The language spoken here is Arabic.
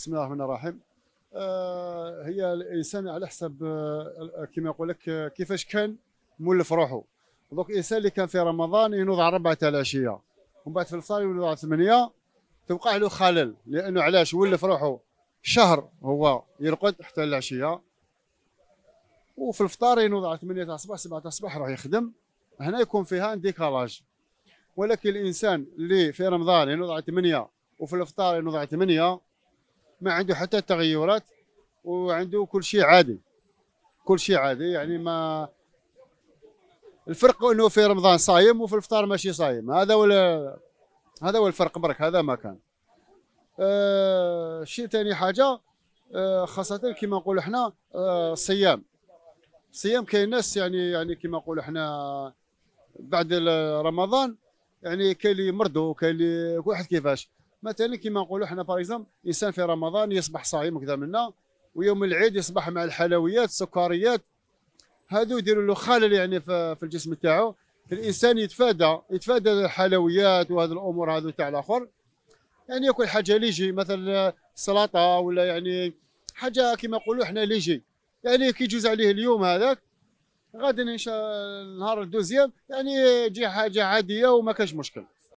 بسم الله الرحمن الرحيم آه، هي الانسان على حسب آه، كما يقول لك آه، كيفاش كان مولف روحه دوك الانسان اللي كان في رمضان ينوض على 4 تاع العشيه ومن بعد في الفطار ينوض على 8 توقع له خلل لانه علاش ولف روحه شهر هو يرقد حتى العشيه وفي الفطار ينوض على 8 تاع الصباح 7 تاع الصباح يروح يخدم هنا يكون فيها ديكالاج ولكن الانسان اللي في رمضان ينوض على 8 وفي الفطار ينوض على 8 ما عنده حتى تغيرات وعنده كل شيء عادي كل شيء عادي يعني ما الفرق انه في رمضان صايم وفي الفطار ماشي صايم هذا ولا هذا هو الفرق برك هذا ما كان آه شيء ثاني حاجه آه خاصه كما نقولوا حنا آه الصيام الصيام كاين ناس يعني يعني كما نقول حنا بعد رمضان يعني كاين اللي مرضوا كاين اللي واحد كيفاش مثلا كما نقولوا حنا باغ اكزومبل انسان في رمضان يصبح صايم وكذا منا ويوم العيد يصبح مع الحلويات السكريات هذو يديروا له خلل يعني في الجسم تاعو الانسان يتفادى يتفادى الحلويات وهذه الامور هذو تاع الاخر يعني ياكل حاجه ليجي مثلا سلطه ولا يعني حاجه كما نقولوا حنا ليجي يعني كي يجوز عليه اليوم هذاك غادي ان شاء النهار الدوزيام يعني تجي حاجه عاديه وما كاش مشكل